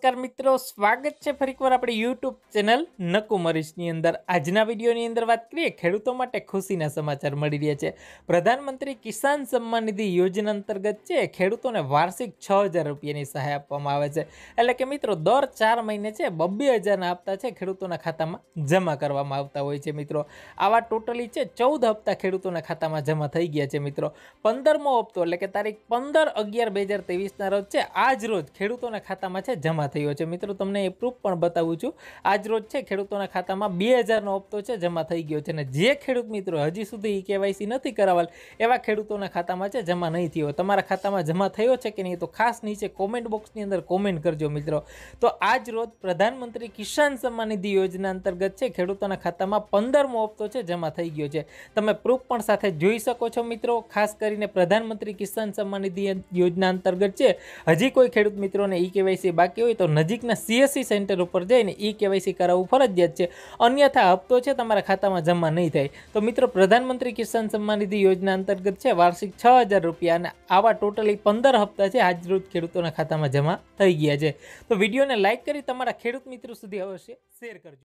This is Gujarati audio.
નમસ્કાર મિત્રો સ્વાગત છે ફરીકવાર આપણે યુટ્યુબ ચેનલ નકુમરીશની અંદર આજના વિડીયોની અંદર વાત કરીએ ખેડૂતો માટે ખુશીના સમાચાર મળી રહ્યા છે પ્રધાનમંત્રી કિસાન સન્માન નિધિ યોજના અંતર્ગત છે ખેડૂતોને વાર્ષિક છ હજાર રૂપિયાની સહાય આપવામાં આવે છે એટલે કે મિત્રો દર ચાર મહિને છે બબ્બે હજારના હપ્તા છે ખેડૂતોના ખાતામાં જમા કરવામાં આવતા હોય છે મિત્રો આવા ટોટલી છે ચૌદ હપ્તા ખેડૂતોના ખાતામાં જમા થઈ ગયા છે મિત્રો પંદરમો હપ્તો એટલે કે તારીખ પંદર અગિયાર બે હજાર તેવીસના રોજ છે આજ રોજ ખેડૂતોના ખાતામાં છે જમા થયો છે મિત્રો તમને એ પ્રૂફ પણ બતાવું છું આજ રોજ છે ખેડૂતોના ખાતામાં બે હજારનો હપ્તો છે જમા થઈ ગયો છે અને જે ખેડૂત મિત્રો હજી સુધી ઈ કેવાયસી નથી કરાવેલ એવા ખેડૂતોના ખાતામાં છે જમા નહીં થયો તમારા ખાતામાં જમા થયો છે કે નહીં તો ખાસ નીચે કોમેન્ટ બોક્સની અંદર કોમેન્ટ કરજો મિત્રો તો આજ રોજ પ્રધાનમંત્રી કિસાન સન્માન નિધિ યોજના અંતર્ગત છે ખેડૂતોના ખાતામાં પંદરમો હપ્તો છે જમા થઈ ગયો છે તમે પ્રૂફ પણ સાથે જોઈ શકો છો મિત્રો ખાસ કરીને પ્રધાનમંત્રી કિસાન સન્માન નિધિ યોજના અંતર્ગત છે હજી કોઈ ખેડૂત મિત્રોને ઈ કેવાયસી બાકી હોય તો નજીકના સીએસસી સેન્ટર ઉપર જઈને ઈ કેવાયસી કરાવવું ફરજિયાત છે અન્યથા હપ્તો છે તમારા ખાતામાં જમા નહીં થાય તો મિત્રો પ્રધાનમંત્રી કિસાન સન્માન નિધિ યોજના અંતર્ગત છે વાર્ષિક છ હજાર રૂપિયા અને આવા ટોટલી પંદર હપ્તા છે આજરોજ ખેડૂતોના ખાતામાં જમા થઈ ગયા છે તો વિડીયોને લાઇક કરી તમારા ખેડૂત મિત્રો સુધી અવશ્ય શેર કરજો